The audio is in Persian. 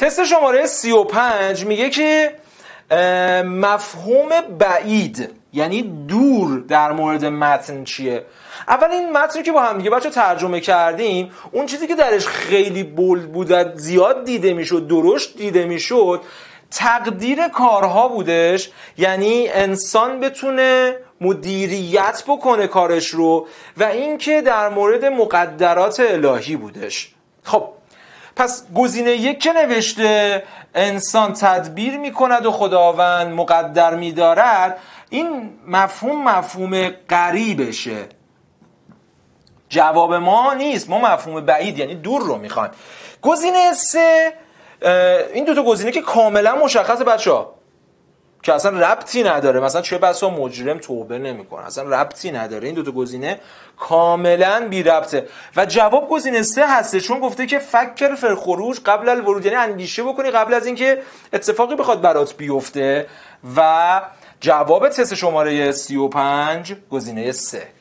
تست شماره 35 میگه که مفهوم بعید یعنی دور در مورد متن چیه اول این متنی که با هم دیگه بچه ترجمه کردیم اون چیزی که درش خیلی بولد بود زیاد دیده میشد درشت دیده میشد تقدیر کارها بودش یعنی انسان بتونه مدیریت بکنه کارش رو و اینکه در مورد مقدرات الهی بودش خب پس گزینه یک که نوشته انسان تدبیر می کند و خداوند مقدر میدارد، این مفهوم مفهوم قریبشه جواب ما نیست ما مفهوم بعید یعنی دور رو میخوایم گزینه سه این دوتا گزینه که کاملا مشخصه بچه ها که اصلا ربطی نداره مثلا چه بسا مجرم توبه نمیکنه اصلا ربطی نداره این دوتا گزینه کاملا بی ربطه و جواب گزینه سه هسته چون گفته که فکر فر خروج قبل الورود یعنی اندیشه بکنی قبل از اینکه اتفاقی بخواد برات بیفته و جواب تست شماره 35 گزینه سه